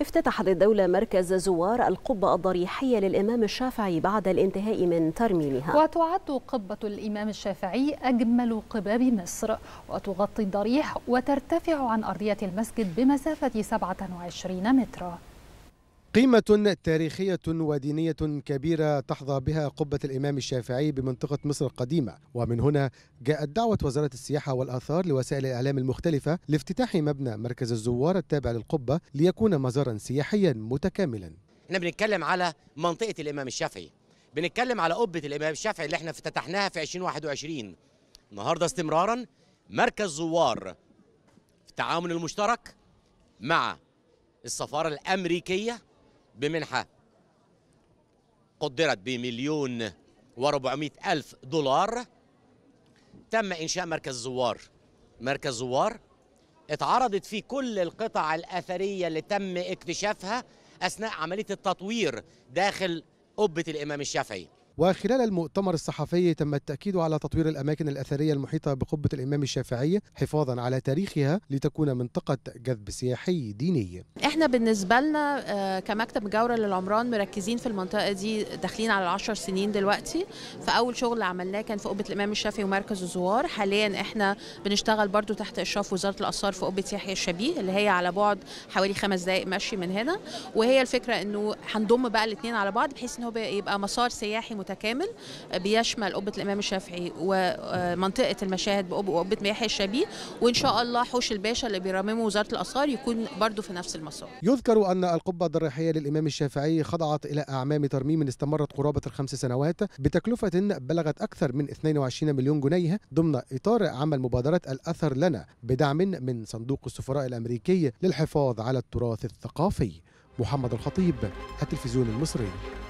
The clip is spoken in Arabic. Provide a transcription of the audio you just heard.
افتتحت الدولة مركز زوار القبة الضريحية للإمام الشافعي بعد الانتهاء من ترميمها وتعد قبة الإمام الشافعي أجمل قباب مصر وتغطي الضريح وترتفع عن أرضية المسجد بمسافة 27 متراً قيمة تاريخية ودينية كبيرة تحظى بها قبة الإمام الشافعي بمنطقة مصر القديمة ومن هنا جاءت دعوة وزارة السياحة والآثار لوسائل الإعلام المختلفة لافتتاح مبنى مركز الزوار التابع للقبة ليكون مزارا سياحيا متكاملا احنا بنتكلم على منطقة الإمام الشافعي بنتكلم على قبة الإمام الشافعي اللي احنا افتتحناها في 2021 النهاردة استمرارا مركز زوار في التعاون المشترك مع السفارة الأمريكية بمنحة قدرت بمليون و400 ألف دولار تم إنشاء مركز زوار مركز زوار اتعرضت فيه كل القطع الأثرية اللي تم اكتشافها أثناء عملية التطوير داخل قبة الإمام الشافعي وخلال المؤتمر الصحفي تم التأكيد على تطوير الأماكن الأثرية المحيطة بقبة الإمام الشافعي حفاظا على تاريخها لتكون منطقة جذب سياحي ديني احنا بالنسبه لنا آه، كمكتب مجاوره للعمران مركزين في المنطقه دي داخلين على 10 سنين دلوقتي فاول شغل عملناه كان في قبه الامام الشافعي ومركز الزوار حاليا احنا بنشتغل برضو تحت اشراف وزاره الاثار في قبه يحيى الشبيه اللي هي على بعد حوالي خمس دقائق مشي من هنا وهي الفكره انه هنضم بقى الاثنين على بعض بحيث ان هو يبقى مسار سياحي متكامل بيشمل قبه الامام الشافعي ومنطقه آه، المشاهد بقبه يحيى الشبيه وان شاء الله حوش الباشا اللي بيرممه وزاره الاثار يكون برضو في نفس المسار يذكر أن القبة الضريحية للإمام الشافعي خضعت إلى أعمام ترميم استمرت قرابة الخمس سنوات بتكلفة بلغت أكثر من 22 مليون جنيه ضمن إطار عمل مبادرة الأثر لنا بدعم من صندوق السفراء الأمريكي للحفاظ على التراث الثقافي محمد الخطيب التلفزيون المصري